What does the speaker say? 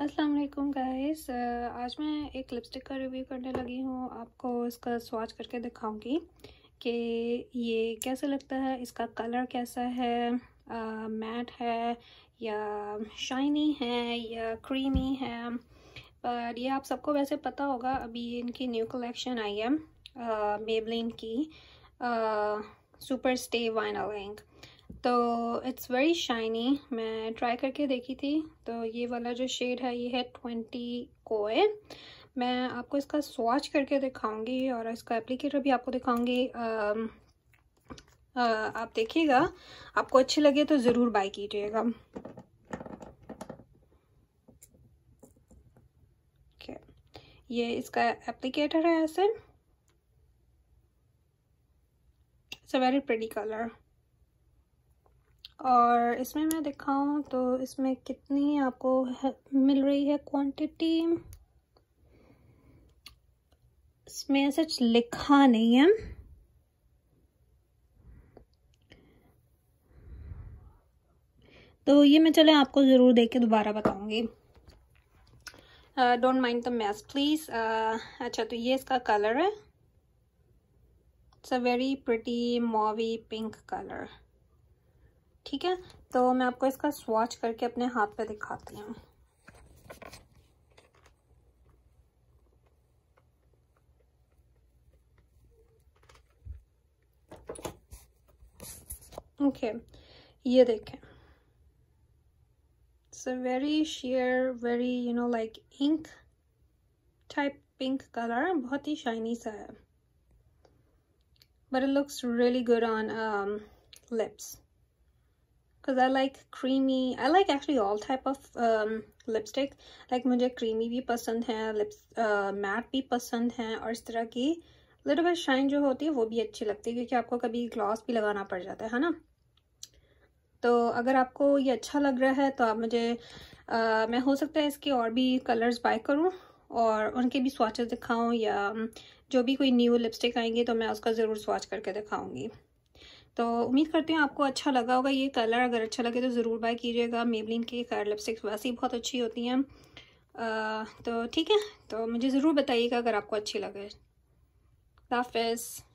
अस्सलाम वालेकुम गाइस आज मैं एक लिपस्टिक का रिव्यू करने लगी हूँ आपको इसका स्वाच करके दिखाऊंगी कि ये कैसे लगता है इसका कलर कैसा है आ, मैट है या शाइनी है या क्रीमी है पर ये आप सबको वैसे पता होगा अभी इनकी न्यू कलेक्शन आई है मेबलिन की सुपर स्टे वाइनल इंक तो इट्स वेरी शाइनी मैं ट्राई करके देखी थी तो ये वाला जो शेड है ये है ट्वेंटी कोए मैं आपको इसका स्वाच करके दिखाऊंगी और इसका एप्लीकेटर भी आपको दिखाऊंगी आप देखिएगा आपको अच्छे लगे तो ज़रूर बाय कीजिएगा ये इसका एप्लीकेटर है ऐसे it's a very pretty colour और इसमें मैं दिखाऊं तो इसमें कितनी आपको मिल रही है क्वांटिटी इसमें सच लिखा नहीं है तो ये मैं चले आपको ज़रूर देख के दोबारा बताऊंगी don't mind the mess please अच्छा तो ये इसका कलर है it's a very pretty mauve pink colour ठीक है तो मैं आपको इसका स्वाच करके अपने हाथ पे दिखाती हूँ ओके okay, ये देखें it's very sheer very you know like ink type pink colour बहुत ही शाइनी सा है but it looks really good on lips because I like creamy I like actually all type of um, lipstick like मुझे creamy भी पसंद है lips uh, matte भी पसंद है और इस तरह की little bit shine जो होती है वो भी अच्छी लगती है क्योंकि आपको कभी gloss भी लगाना पड़ जाता है है ना तो अगर आपको ये अच्छा लग रहा है तो आप मुझे आ, uh, मैं हो सकता है इसके और भी कलर्स बाय करूँ और उनके भी स्वाचेस दिखाऊं या um, जो भी कोई न्यू लिपस्टिक आएंगी तो मैं उसका ज़रूर स्वाच करके दिखाऊंगी तो उम्मीद करती हूँ आपको अच्छा लगा होगा ये कलर अगर अच्छा लगे तो ज़रूर बाय कीजिएगा मेबलिन की कैर लिपस्टिक्स वैसे ही बहुत अच्छी होती हैं तो ठीक है तो मुझे ज़रूर बताइएगा अगर आपको अच्छी लगे हाफ